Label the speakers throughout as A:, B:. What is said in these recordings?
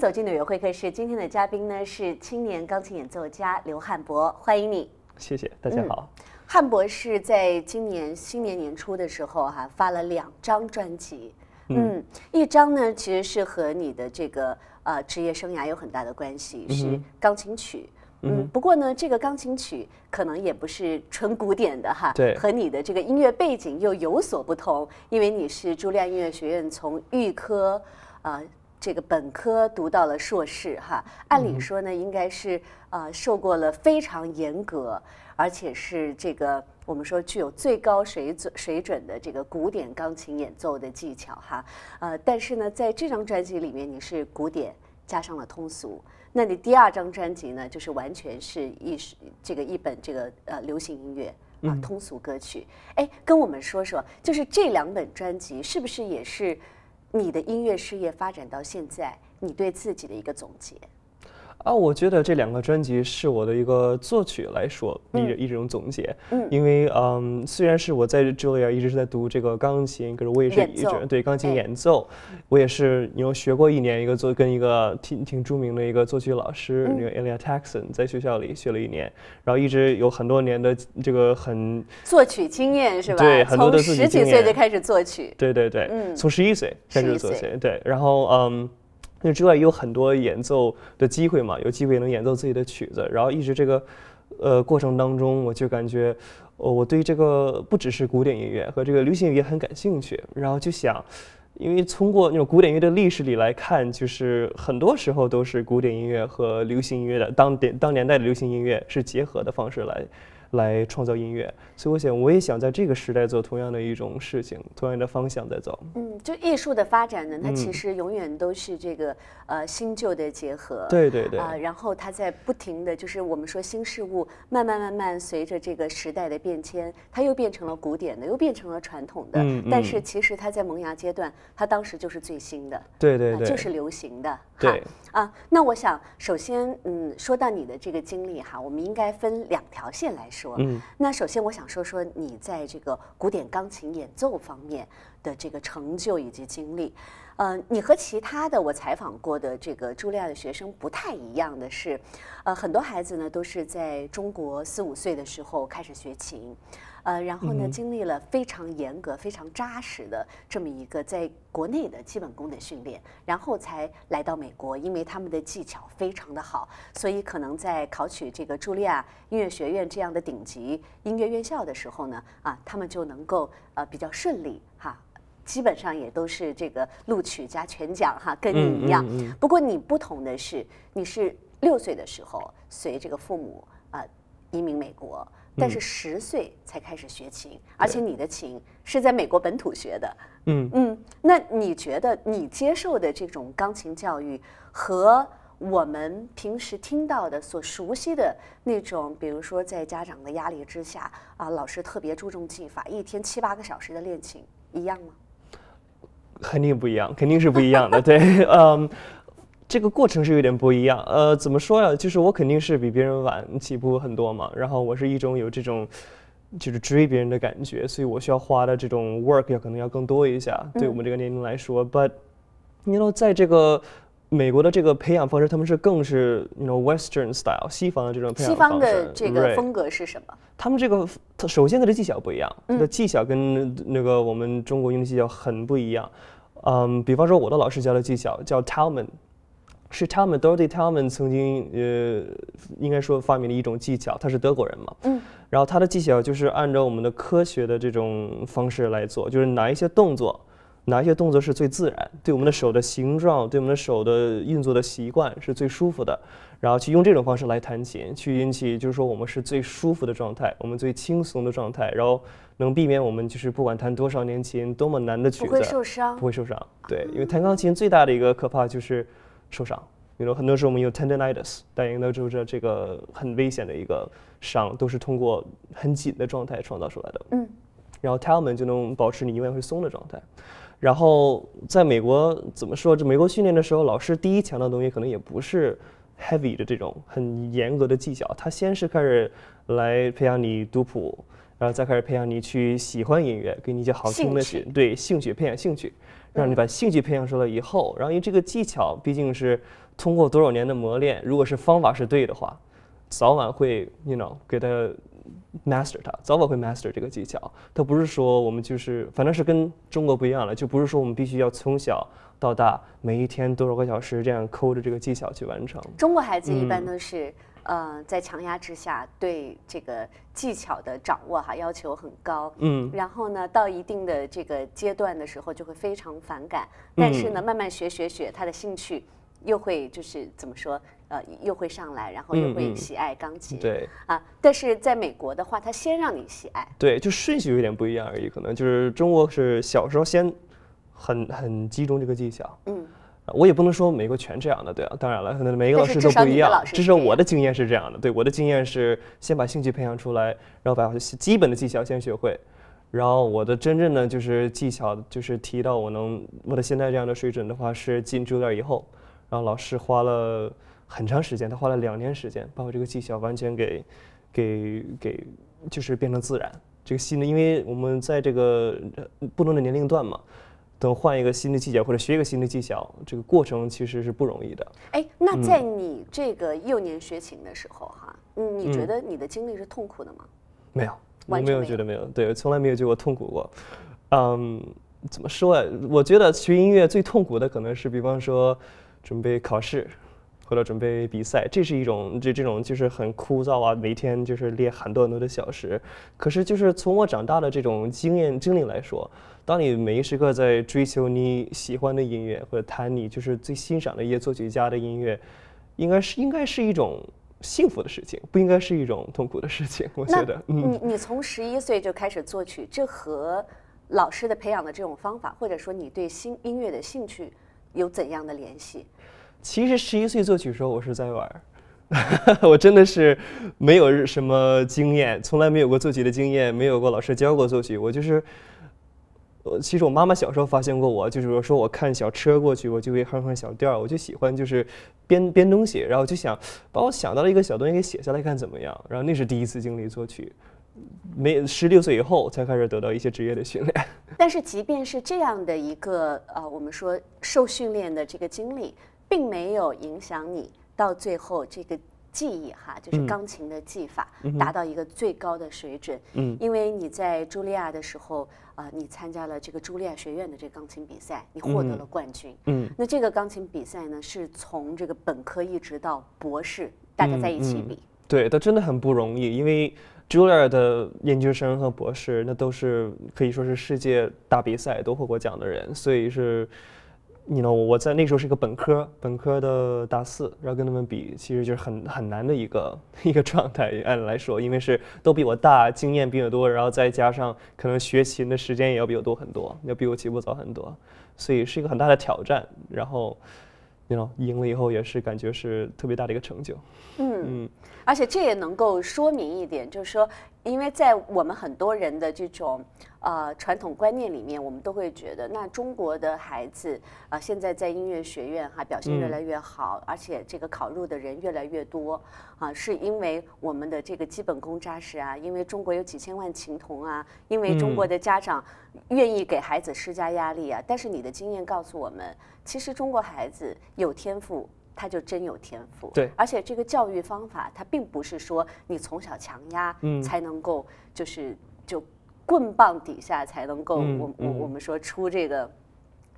A: 走进纽约会客室，今天的嘉宾呢是青年钢琴演奏家刘汉博，欢迎你。
B: 谢谢，大家好。
A: 汉博士在今年新年年初的时候，哈，发了两张专辑，嗯，一张呢其实是和你的这个呃职业生涯有很大的关系，是钢琴曲，嗯，不过呢这个钢琴曲可能也不是纯古典的哈，对，和你的这个音乐背景又有所不同，因为你是茱莉亚音乐学院从预科呃，这个本科读到了硕士哈，按理说呢，应该是呃受过了非常严格，而且是这个我们说具有最高水准水准的这个古典钢琴演奏的技巧哈，呃，但是呢，在这张专辑里面你是古典加上了通俗，那你第二张专辑呢，就是完全是一这个一本这个呃流行音乐啊通俗歌曲，哎，跟我们说说，就是这两本专辑是不是也是？你的音乐事业发展到现在，你对自己的一个总结。
B: 啊，我觉得这两个专辑是我的一个作曲来说一一种总结，因为嗯，虽然是我在 Julia 一直是在读这个钢琴，可是我也是一直对钢琴演奏，我也是，你学过一年一个作，跟一个挺挺著名的一个作曲老师那个 Elliot Jackson 在学校里学了一年，然后一直有很多年的这个很
A: 作曲经验是吧？对，从十几岁就开始作曲，对对对，嗯，从
B: 十一岁开始作曲，对，然后嗯。那之外也有很多演奏的机会嘛，有机会能演奏自己的曲子，然后一直这个，呃，过程当中我就感觉，哦，我对这个不只是古典音乐和这个流行音乐很感兴趣，然后就想，因为通过那种古典音乐的历史里来看，就是很多时候都是古典音乐和流行音乐的当点当年代的流行音乐是结合的方式来。来创造音乐，所以我想，我也想在这个时代做同样的一种事情，同样的方向在走。
A: 嗯，就艺术的发展呢，它其实永远都是这个呃新旧的结合。对对对。啊，然后它在不停的就是我们说新事物，慢慢慢慢随着这个时代的变迁，它又变成了古典的，又变成了传统的。嗯嗯。但是其实它在萌芽阶段，它当时就是最新的。
B: 对对对。就是流行
A: 的。对。啊，那我想首先嗯说到你的这个经历哈，我们应该分两条线来说。嗯，那首先我想说说你在这个古典钢琴演奏方面的这个成就以及经历。呃，你和其他的我采访过的这个茱莉亚的学生不太一样的是，呃，很多孩子呢都是在中国四五岁的时候开始学琴。呃，然后呢，经历了非常严格、非常扎实的这么一个在国内的基本功的训练，然后才来到美国，因为他们的技巧非常的好，所以可能在考取这个茱莉亚音乐学院这样的顶级音乐院校的时候呢，啊，他们就能够呃比较顺利哈，基本上也都是这个录取加全奖哈，跟你一样。不过你不同的是，你是六岁的时候随这个父母啊。移民美国，但是十岁才开始学琴，而且你的琴是在美国本土学的。嗯嗯，那你觉得你接受的这种钢琴教育，和我们平时听到的、所熟悉的那种，比如说在家长的压力之下啊，老师特别注重技法，一天七八个小时的练琴，一样吗？
B: 肯定不一样，肯定是不一样的。对，嗯。这个过程是有点不一样，呃，怎么说呀？就是我肯定是比别人晚起步很多嘛，然后我是一种有这种，就是追别人的感觉，所以我需要花的这种 work 要可能要更多一些。对我们这个年龄来说，but，you know，在这个美国的这个培养方式，他们是更是 you k n o western w style 西方的这种培养方式。西方的这个风
A: 格是什么？
B: 他们这个首先它的技巧不一样，它的技巧跟那个我们中国用的技巧很不一样。嗯，比方说我的老师教的技巧叫 talman。是他们，l 是他们曾经，呃，应该说发明的一种技巧。他是德国人嘛，嗯，然后他的技巧就是按照我们的科学的这种方式来做，就是哪一些动作，哪一些动作是最自然，对我们的手的形状，对我们的手的运作的习惯是最舒服的，然后去用这种方式来弹琴，去引起就是说我们是最舒服的状态，我们最轻松的状态，然后能避免我们就是不管弹多少年琴，多么难的曲子不会受伤，不会受伤。对，因为弹钢琴最大的一个可怕就是。受伤，比如很多时候我们有 tendonitis，对应的就是这个很危险的一个伤，都是通过很紧的状态创造出来的。嗯。然后 talman 就能保持你永远会松的状态。然后在美国怎么说？这美国训练的时候，老师第一强调的东西可能也不是 heavy 的这种很严格的技巧，他先是开始来培养你读谱，然后再开始培养你去喜欢音乐，给你一些好听的曲，对，兴趣培养兴趣。让你把兴趣培养出来以后，然后因为这个技巧毕竟是通过多少年的磨练，如果是方法是对的话，早晚会，你 o w 给他 master 它，早晚会 master 这个技巧。它不是说我们就是，反正是跟中国不一样了，就不是说我们必须要从小到大，每一天多少个小时这样抠着这个技巧去完成。中国孩子一般都
A: 是。呃，在强压之下，对这个技巧的掌握哈要求很高。嗯。然后呢，到一定的这个阶段的时候，就会非常反感。但是呢，慢慢学学学，他的兴趣又会就是怎么说？呃，又会上来，然后又会喜爱钢琴。对。啊！但是在美国的话，他先让你喜爱。
B: 对，就顺序有点不一样而已。可能就是中国是小时候先很很集中这个技巧。嗯。我也不能说每个全这样的，对啊，当然了，可能每个老师都不一样。至少我的经验是这样的，对我的经验是先把兴趣培养出来，然后把基本的技巧先学会，然后我的真正的就是技巧，就是提到我能我的现在这样的水准的话，是进 Junior 以后，然后老师花了很长时间，他花了两年时间把我这个技巧完全给给给就是变成自然这个新的，因为我们在这个不同的年龄段嘛。等换一个新的技巧，或者学一个新的技巧，这个过程其实是不容易的。
A: 哎，那在你这个幼年学琴的时候，哈，你觉得你的经历是痛苦的吗？
B: 没有，完全没有觉得没有，对，从来没有觉得痛苦过。嗯，怎么说呀？我觉得学音乐最痛苦的可能是，比方说准备考试。为了准备比赛，这是一种这这种就是很枯燥啊，每天就是练很多很多的小时。可是就是从我长大的这种经验经历来说，当你每一时刻在追求你喜欢的音乐，或者弹你就是最欣赏的一些作曲家的音乐，应该是应该是一种幸福的事情，不应该是一种痛苦的事情。我觉得，你
A: 你从十一岁就开始作曲，这和老师的培养的这种方法，或者说你对新音乐的兴趣有怎样的联系？
B: 其实十一岁作曲时候，我是在玩儿，我真的是没有什么经验，从来没有过作曲的经验，没有过老师教过作曲。我就是，呃，其实我妈妈小时候发现过我，就是说，我看小车过去，我就会哼哼小调我就喜欢就是编编东西，然后就想把我想到的一个小东西给写下来，看怎么样。然后那是第一次经历作曲，没十六岁以后才开始得到一些职业的训练。
A: 但是即便是这样的一个呃，我们说受训练的这个经历。并没有影响你到最后这个技艺哈，就是钢琴的技法达到一个最高的水准。嗯，因为你在茱莉亚的时候啊，你参加了这个茱莉亚学院的这个钢琴比赛，你获得了冠军。嗯，那这个钢琴比赛呢，是从这个本科一直到博士，大家在一起比。
B: 对，那真的很不容易，因为茱莉亚的研究生和博士，那都是可以说是世界大比赛都获过奖的人，所以是。你呢？我在那时候是一个本科，本科的大四，然后跟他们比，其实就是很很难的一个 一个状态按来说，因为是都比我大，经验比我多，然后再加上可能学琴的时间也要比我多很多，要比我起步早很多，所以是一个很大的挑战。然后，你呢？赢了以后也是感觉是特别大的一个成就。
A: 嗯嗯，而且这也能够说明一点，就是说。因为在我们很多人的这种呃传统观念里面，我们都会觉得，那中国的孩子啊，现在在音乐学院哈表现越来越好，而且这个考入的人越来越多啊，是因为我们的这个基本功扎实啊，因为中国有几千万琴童啊，因为中国的家长愿意给孩子施加压力啊，但是你的经验告诉我们，其实中国孩子有天赋。他就真有天赋，对，而且这个教育方法，他并不是说你从小强压，才能够，就是就棍棒底下才能够，我我我们说出这个。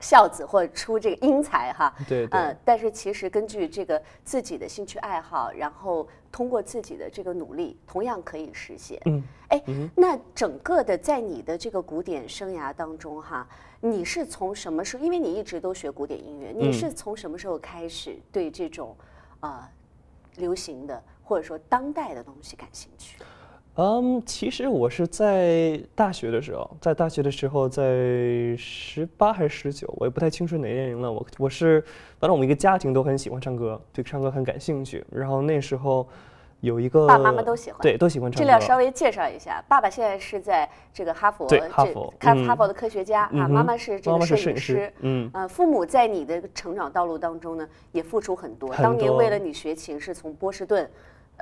A: 孝子或者出这个英才哈，对，嗯，但是其实根据这个自己的兴趣爱好，然后通过自己的这个努力，同样可以实现。嗯，哎，那整个的在你的这个古典生涯当中哈，你是从什么时候？因为你一直都学古典音乐，你是从什么时候开始对这种啊流行的或者说当代的东西感兴趣？
B: 嗯，其实我是在大学的时候，在大学的时候在十八还是十九，我也不太清楚哪年龄了。我我是，反正我们一个家庭都很喜欢唱歌，对唱歌很感兴趣。然后那时候有一个，爸爸妈妈都喜欢，对都喜欢唱歌。这要稍微
A: 介绍一下，爸爸现在是在这个哈佛，对哈佛，哈佛的科学家啊。妈妈是这个摄影师，嗯，啊，父母在你的成长道路当中呢也付出很多，当年为了你学琴是从波士顿。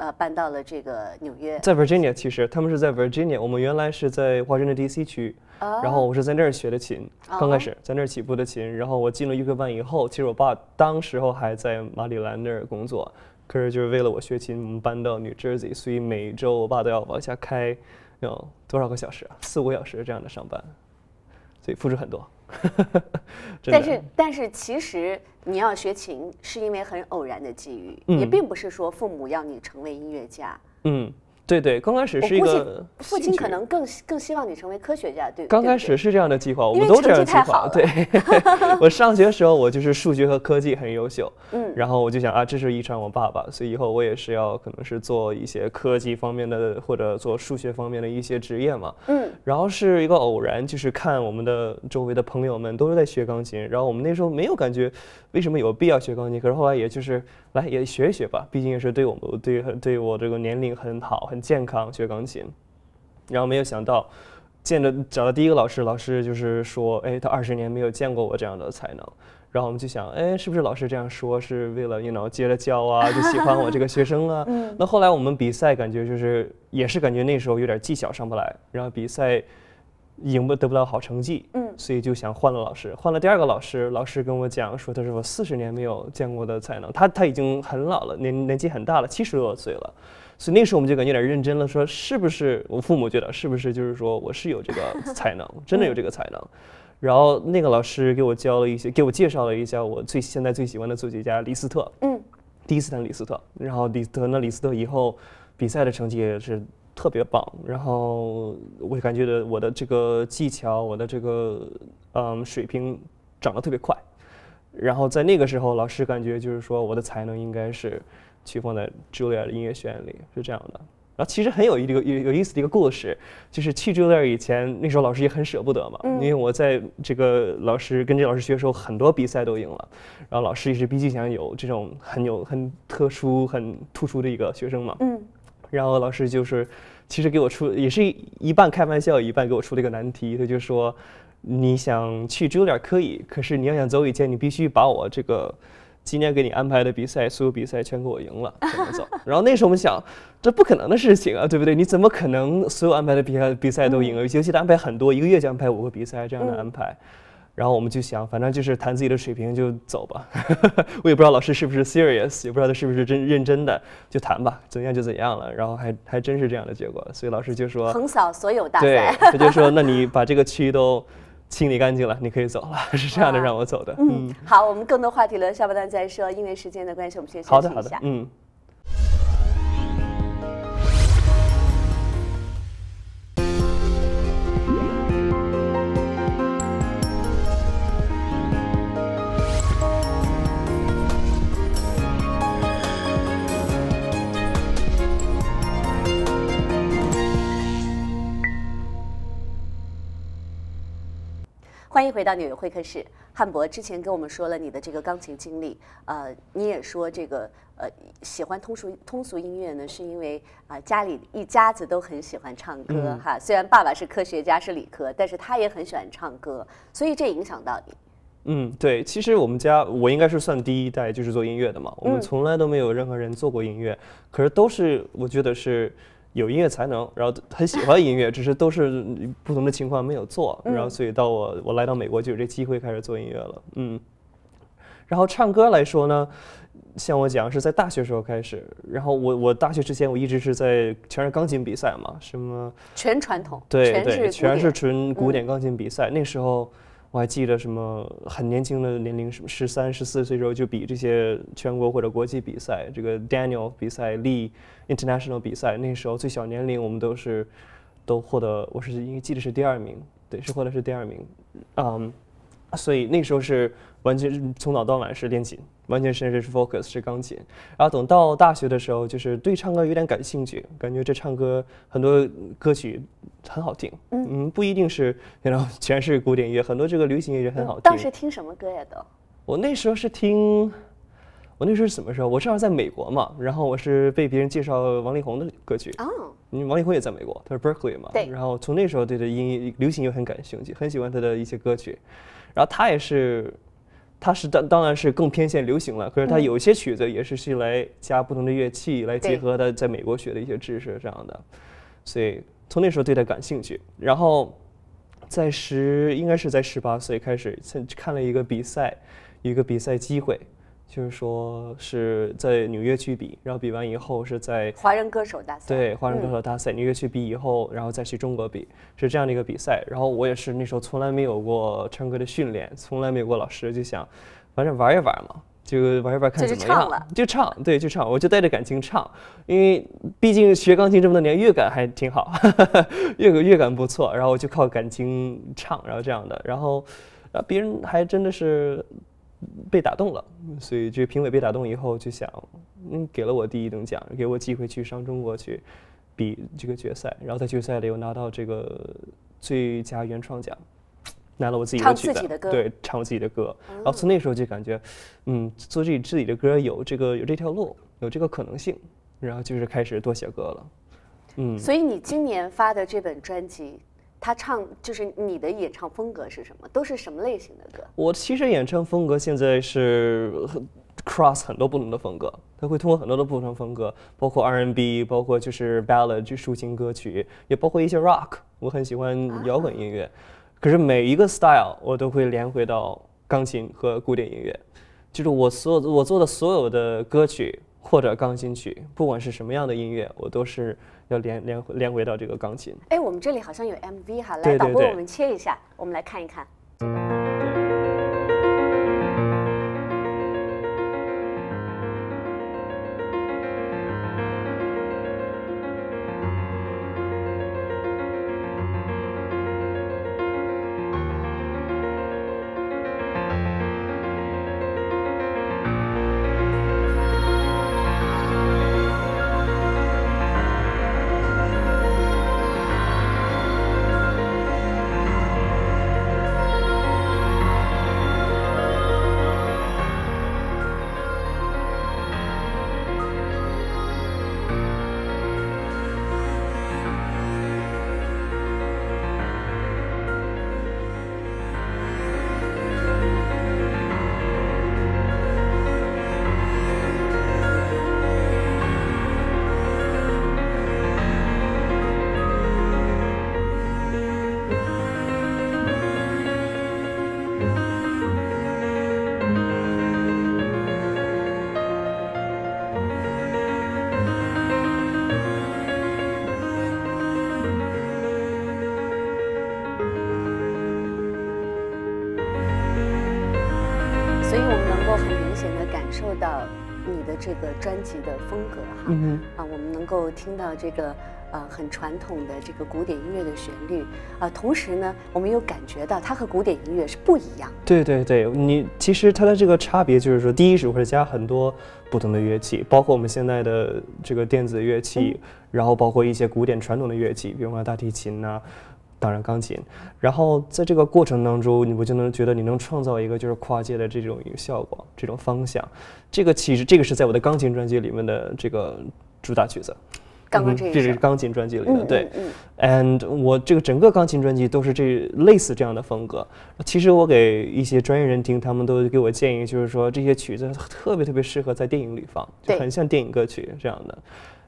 A: 呃，搬到了这个纽约，在
B: Virginia 其实他们是在 Virginia，我们原来是在华盛顿 DC 区然后我是在那儿学的琴，刚开始在那儿起步的琴，然后我进了预科班以后，其实我爸当时候还在马里兰那儿工作，可是就是为了我学琴，我们搬到 New Jersey，所以每周我爸都要往下开，要多少个小时啊？四五小时这样的上班，所以付出很多。但是，
A: 但是，其实你要学琴是因为很偶然的机遇，也并不是说父母要你成为音乐家。
B: 嗯。对对，刚开始是一个父亲可
A: 能更更希望你成为科学家，对。刚开始是
B: 这样的计划，我们都这样计划。对，我上学的时候，我就是数学和科技很优秀，嗯，然后我就想啊，这是遗传我爸爸，所以以后我也是要可能是做一些科技方面的或者做数学方面的一些职业嘛，嗯。然后是一个偶然，就是看我们的周围的朋友们都是在学钢琴，然后我们那时候没有感觉为什么有必要学钢琴，可是后来也就是。来也学一学吧，毕竟也是对我们对对我这个年龄很好很健康学钢琴，然后没有想到，见着找到第一个老师，老师就是说，哎，他二十年没有见过我这样的才能，然后我们就想，哎，是不是老师这样说是为了 know 接着教啊，就喜欢我这个学生啊？那后来我们比赛，感觉就是也是感觉那时候有点技巧上不来，然后比赛。赢不得不到好成绩，嗯，所以就想换了老师，换了第二个老师，老师跟我讲说，他是我四十年没有见过的才能，他他已经很老了，年年纪很大了，七十多岁了，所以那时候我们就感觉有点认真了，说是不是我父母觉得是不是就是说我是有这个才能，真的有这个才能，然后那个老师给我教了一些，给我介绍了一下我最现在最喜欢的作曲家李斯特，嗯，第一次谈李斯特，然后李斯特那李斯特以后比赛的成绩也是。特别棒，然后我感觉的我的这个技巧，我的这个嗯水平涨得特别快，然后在那个时候，老师感觉就是说我的才能应该是去放在 Julia 的音乐学院里，是这样的。然后其实很有一个有有意思的一个故事，就是去 Julia 以前，那时候老师也很舍不得嘛，因为我在这个老师跟这老师学的时候，很多比赛都赢了，然后老师也是毕竟想有这种很有很特殊很突出的一个学生嘛，嗯。然后老师就是，其实给我出也是一半开玩笑，一半给我出了一个难题。他就说，你想去酒店可以，可是你要想走以前，你必须把我这个今天给你安排的比赛所有比赛全给我赢了才能走。然后那时候我们想，这不可能的事情啊，对不对？你怎么可能所有安排的比赛比赛都赢了？尤其他安排很多，一个月就安排五个比赛这样的安排。然后我们就想，反正就是谈自己的水平就走吧，我也不知道老师是不是 serious，也不知道他是不是真认真的，就谈吧，怎样就怎样了。然后还还真是这样的结果，所以老师就说横
A: 扫所有大赛，他就说，那
B: 你把这个区都清理干净了，你可以走了，是这样的让我走的。嗯，
A: 好，我们更多话题留下半段再说，因为时间的关系，我们先休息一下。好的，好的，嗯。欢迎回到纽约会客室，汉博之前跟我们说了你的这个钢琴经历，呃，你也说这个呃喜欢通俗通俗音乐呢，是因为啊家里一家子都很喜欢唱歌哈，虽然爸爸是科学家是理科，但是他也很喜欢唱歌，所以这影响到你。
B: 嗯，对，其实我们家我应该是算第一代就是做音乐的嘛，我们从来都没有任何人做过音乐，可是都是我觉得是。有音乐才能，然后很喜欢音乐，只是都是不同的情况没有做，然后所以到我我来到美国就有这机会开始做音乐了，嗯，然后唱歌来说呢，像我讲是在大学时候开始，然后我我大学之前我一直是在全是钢琴比赛嘛，什么
A: 全传统，对对，全是
B: 纯古典钢琴比赛，那时候。我还记得什么很年轻的年龄，什么十三、十四岁时候就比这些全国或者国际比赛，这个 Daniel 比赛、Lee International 比赛，那时候最小年龄我们都是都获得，我是因为记得是第二名，对，是获得是第二名，嗯，所以那时候是完全从早到晚是练琴。完全是 focus 是钢琴，然后等到大学的时候，就是对唱歌有点感兴趣，感觉这唱歌很多歌曲很好听，嗯嗯，不一定是那种 全是古典音乐，很多这个流行音乐很好听。当时
A: 听什么歌呀？都
B: 我那时候是听，我那时候什么时候？我正好在美国嘛，然后我是被别人介绍王力宏的歌曲哦，因为王力宏也在美国，他是 Berkeley 嘛，对。然后从那时候对这音流行音乐很感兴趣，很喜欢他的一些歌曲，然后他也是。他是当当然是更偏向流行了，可是他有些曲子也是是来加不同的乐器来结合他在美国学的一些知识这样的，所以从那时候对他感兴趣，然后在十应该是在十八岁开始曾看了一个比赛，一个比赛机会。就是说是在纽约去比，然后比完以后是在华
A: 人歌手大赛，对华人歌手
B: 大赛，纽约去比以后，然后再去中国比，是这样的一个比赛。然后我也是那时候从来没有过唱歌的训练，从来没有过老师，就想反正玩一玩嘛，就玩一玩，看怎么样，就唱，对，就唱，我就带着感情唱，因为毕竟学钢琴这么多年，乐感还挺好，乐个乐感不错，然后我就靠感情唱，然后这样的，然后啊，别人还真的是。被打动了，所以这个评委被打动以后就想，嗯，给了我第一等奖，给我机会去上中国去比这个决赛，然后在决赛里又拿到这个最佳原创奖，拿了我自己唱自己的歌，对，唱我自己的歌，然后从那时候就感觉，嗯，做自己自己的歌有这个有这条路，有这个可能性，然后就是开始多写歌了，嗯，所
A: 以你今年发的这本专辑。他唱就是你的演唱风格是什么？都是什么类型的
B: 歌？我其实演唱风格现在是 cross 很多不同的风格，他会通过很多的不同风格，包括 R N B，包括就是 ballad 抒情歌曲，也包括一些 rock。我很喜欢摇滚音乐，可是每一个 style 我都会连回到钢琴和古典音乐，就是我所有我做的所有的歌曲。或者钢琴曲，不管是什么样的音乐，我都是要连连连回到这个钢琴。
A: 哎，我们这里好像有 MV 哈，来导播，我们切一下，我们来看一看。到你的这个专辑的风格哈，嗯啊，我们能够听到这个，呃，很传统的这个古典音乐的旋律，啊，同时呢，我们又感觉到它和古典音乐是不一样。
B: 对对对，你其实它的这个差别就是说，第一是会加很多不同的乐器，包括我们现在的这个电子乐器，然后包括一些古典传统的乐器，比如说大提琴呐。当然，钢琴。然后在这个过程当中，你我就能觉得你能创造一个就是跨界的这种一个效果，这种方向。这个其实这个是在我的钢琴专辑里面的这个主打曲子，钢琴，这是钢琴专辑里的。对，嗯。And 我这个整个钢琴专辑都是这类似这样的风格。其实我给一些专业人听，他们都给我建议，就是说这些曲子特别特别适合在电影里放，就很像电影歌曲这样的。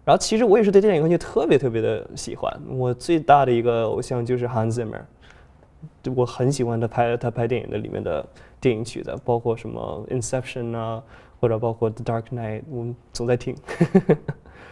B: 然后其实我也是对电影音乐特别特别的喜欢。我最大的一个偶像就是 Hans Zimmer，我很喜欢他拍他拍电影的里面的电影曲子，包括什么《Inception》啊，或者包括《The Dark Knight》，我们总在听。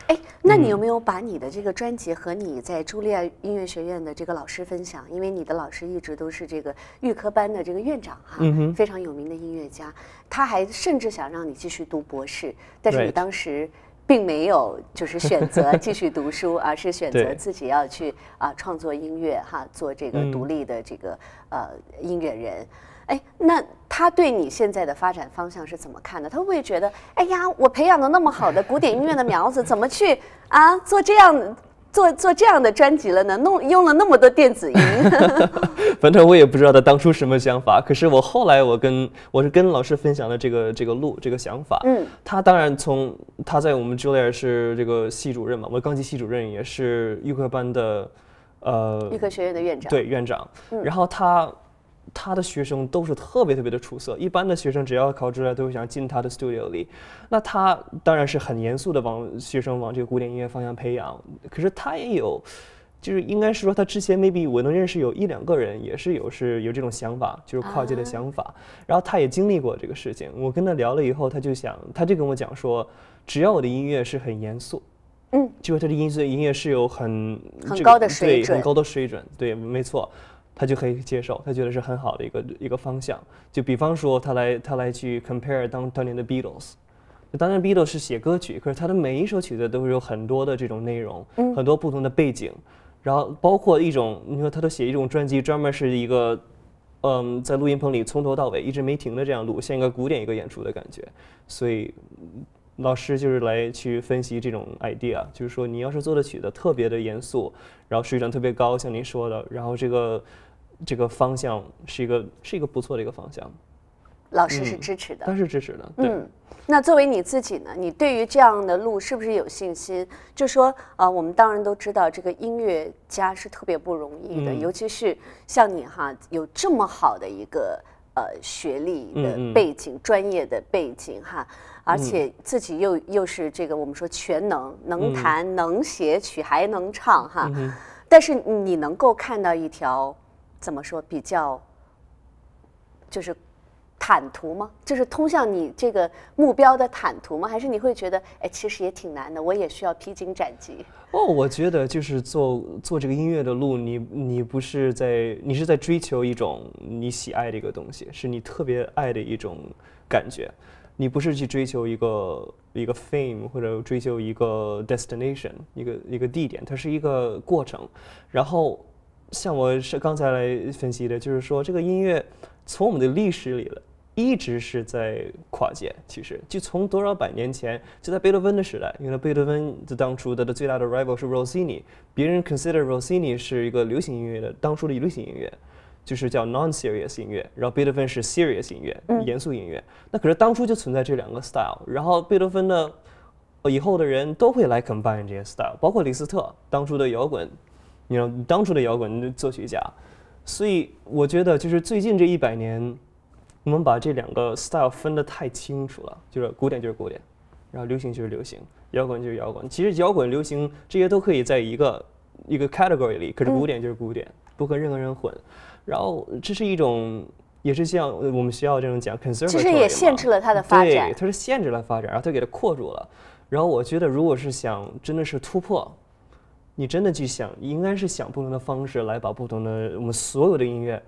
A: 哎，那你有没有把你的这个专辑和你在茱莉亚音乐学院的这个老师分享？因为你的老师一直都是这个预科班的这个院长哈，非常有名的音乐家，他还甚至想让你继续读博士，但是你当时。并没有就是选择 继续读书，而是选择自己要去啊创作音乐哈，做这个独立的这个呃音乐人。哎，那他对你现在的发展方向是怎么看的？他会觉得哎呀，我培养的那么好的古典音乐的苗子，怎么去啊做这样？做做这样的专辑了呢，弄用了那么多电子音。
B: 反正我也不知道他当初什么想法。可是我后来我跟我是跟老师分享了这个这个路这个想法。嗯。他当然从他在我们 j u l i a r 是这个系主任嘛，我钢琴系主任也是预科班的，呃，预
A: 科学院的院长。对
B: 院长。然后他。他的学生都是特别特别的出色，一般的学生只要考出来都会想进他的 studio 里，那他当然是很严肃的往学生往这个古典音乐方向培养。可是他也有，就是应该是说他之前 maybe 我能认识有一两个人也是有是有这种想法，就是跨界的想法。然后他也经历过这个事情，我跟他聊了以后，他就想，他就跟我讲说，只要我的音乐是很严肃，嗯，就是他的音乐音乐是有很很高的水准，很高的水准，对，没错。他就可以接受，他觉得是很好的一个一个方向。就比方说，他来他来去 compare 当当年的 Beatles，当年 Beatles 是写歌曲，可是他的每一首曲子都会有很多的这种内容，很多不同的背景，然后包括一种你说他都写一种专辑，专门是一个嗯，在录音棚里从头到尾一直没停的这样录，像一个古典一个演出的感觉。所以老师就是来去分析这种 idea，就是说你要是做的曲子特别的严肃，然后水准特别高，像您说的，然后这个。这个方向是一个是一个不错的一个方向，老师是支持的，他是支持的。嗯，
A: 那作为你自己呢？你对于这样的路是不是有信心？就说啊，我们当然都知道，这个音乐家是特别不容易的，尤其是像你哈，有这么好的一个呃学历的背景、专业的背景哈，而且自己又又是这个我们说全能，能弹、能写曲、还能唱哈。但是你能够看到一条。怎么说比较，就是坦途吗？就是通向你这个目标的坦途吗？还是你会觉得，哎，其实也挺难的，我也需要披荆斩棘。哦，
B: 我觉得就是做做这个音乐的路，你你不是在你是在追求一种你喜爱的一个东西，是你特别爱的一种感觉。你不是去追求一个一个 fame 或者追求一个 destination 一个一个地点，它是一个过程。然后。像我是刚才来分析的，就是说这个音乐从我们的历史里了，一直是在跨界。其实就从多少百年前，就在贝多芬的时代，因为贝多芬的当初他的最大的 rival 是 Rossini，别人 consider Rossini 是一个流行音乐的当初的流行音乐，就是叫 non serious 音乐，然后贝多芬是 serious 音乐，严肃音乐。那可是当初就存在这两个 style，然后贝多芬的以后的人都会来 combine 这些 style，包括李斯特当初的摇滚。你知道当初的摇滚作曲家，所以我觉得就是最近这一百年，我们把这两个 style 分得太清楚了，就是古典就是古典，然后流行就是流行，摇滚就是摇滚。其实摇滚、流行这些都可以在一个一个 category 里，可是古典就是古典，不和任何人混。然后这是一种，也是像我们学校这种讲 conservative，其实也限
A: 制了它的发展。对，它
B: 是限制了发展，然后它给它扩住了。然后我觉得，如果是想真的是突破。你真的去想，应该是想不同的方式来把不同的我们所有的音乐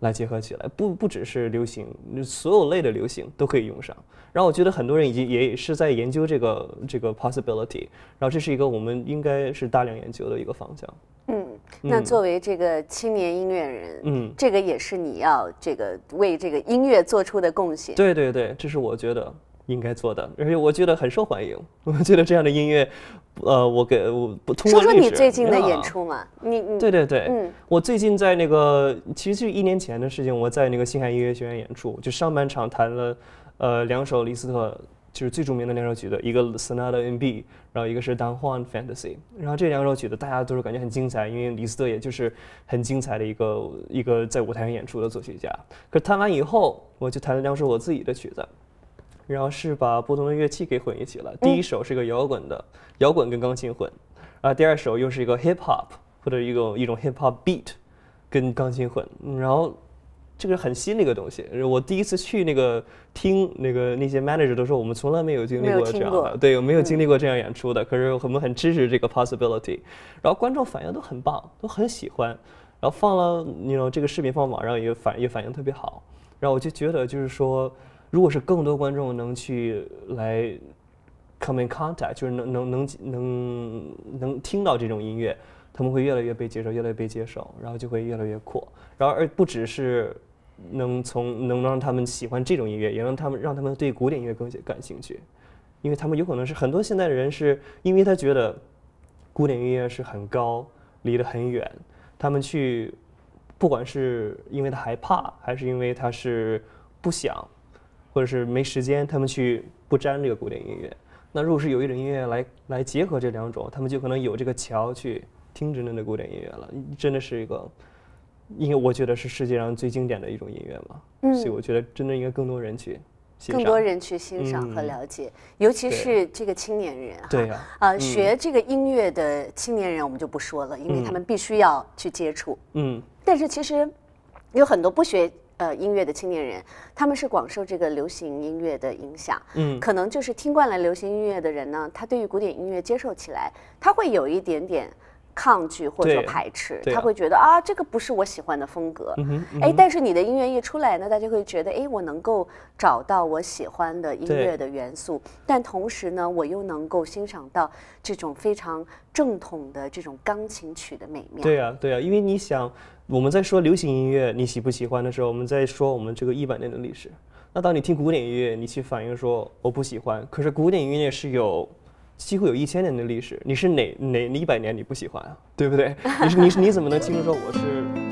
B: 来结合起来，不不只是流行，所有类的流行都可以用上。然后我觉得很多人已经也是在研究这个这个 possibility，然后这是一个我们应该是大量研究的一个方向。
A: 嗯，那作为这个青年音乐人，嗯，这个也是你要这个为这个音乐做出的贡献。对
B: 对对，这是我觉得。应该做的，而且我觉得很受欢迎。我觉得这样的音乐，呃，我给我通过说说你最近的演
A: 出嘛？你对对对，嗯，
B: 我最近在那个，其实就一年前的事情，我在那个星海音乐学院演出，就上半场弹了，呃，两首李斯特，就是最著名的两首曲子，一个《Sonata in B》，然后一个是《Dan j u a n Fantasy》，然后这两首曲子大家都是感觉很精彩，因为李斯特也就是很精彩的一个一个在舞台上演出的作曲家。可弹完以后，我就弹了两首我自己的曲子。然后是把不同的乐器给混一起了。第一首是个摇滚的，摇滚跟钢琴混，啊，第二首又是一个 hip hop 或者一种一种 hip hop beat，跟钢琴混。然后这个很新的一个东西，我第一次去那个听那个那些 manager 都说我们从来没有经历过这样的，对，有没有经历过这样演出的。可是我们很支持这个 possibility。然后观众反应都很棒，都很喜欢。然后放了，你知这个视频放网上也反也反应特别好。然后我就觉得就是说。如果是更多观众能去来，come in contact，就是能能能能能听到这种音乐，他们会越来越被接受，越来越被接受，然后就会越来越扩，然后而不只是能从能让他们喜欢这种音乐，也让他们让他们对古典音乐更感兴趣，因为他们有可能是很多现在的人是因为他觉得古典音乐是很高，离得很远，他们去，不管是因为他害怕，还是因为他是不想。或者是没时间，他们去不沾这个古典音乐。那如果是有一种音乐来来结合这两种，他们就可能有这个桥去听真正的古典音乐了。真的是一个，因为我觉得是世界上最经典的一种音乐嘛。嗯。所以我觉得真的应该更多人去，更多人去欣赏和了
A: 解，尤其是这个青年人哈。对啊。啊，学这个音乐的青年人我们就不说了，因为他们必须要去接触。嗯。但是其实有很多不学。呃，音乐的青年人，他们是广受这个流行音乐的影响，嗯，可能就是听惯了流行音乐的人呢，他对于古典音乐接受起来，他会有一点点。抗拒或者说排斥，他会觉得啊，这个不是我喜欢的风格。哎，但是你的音乐一出来呢，大家会觉得，哎，我能够找到我喜欢的音乐的元素，但同时呢，我又能够欣赏到这种非常正统的这种钢琴曲的美。对
B: 啊，对啊，因为你想，我们在说流行音乐你喜不喜欢的时候，我们在说我们这个一百年的历史。那当你听古典音乐，你去反映说我不喜欢，可是古典音乐是有。几乎有一千年的历史，你是哪哪一百年你不喜欢啊？对不对？你是你是你怎么能听松说我是？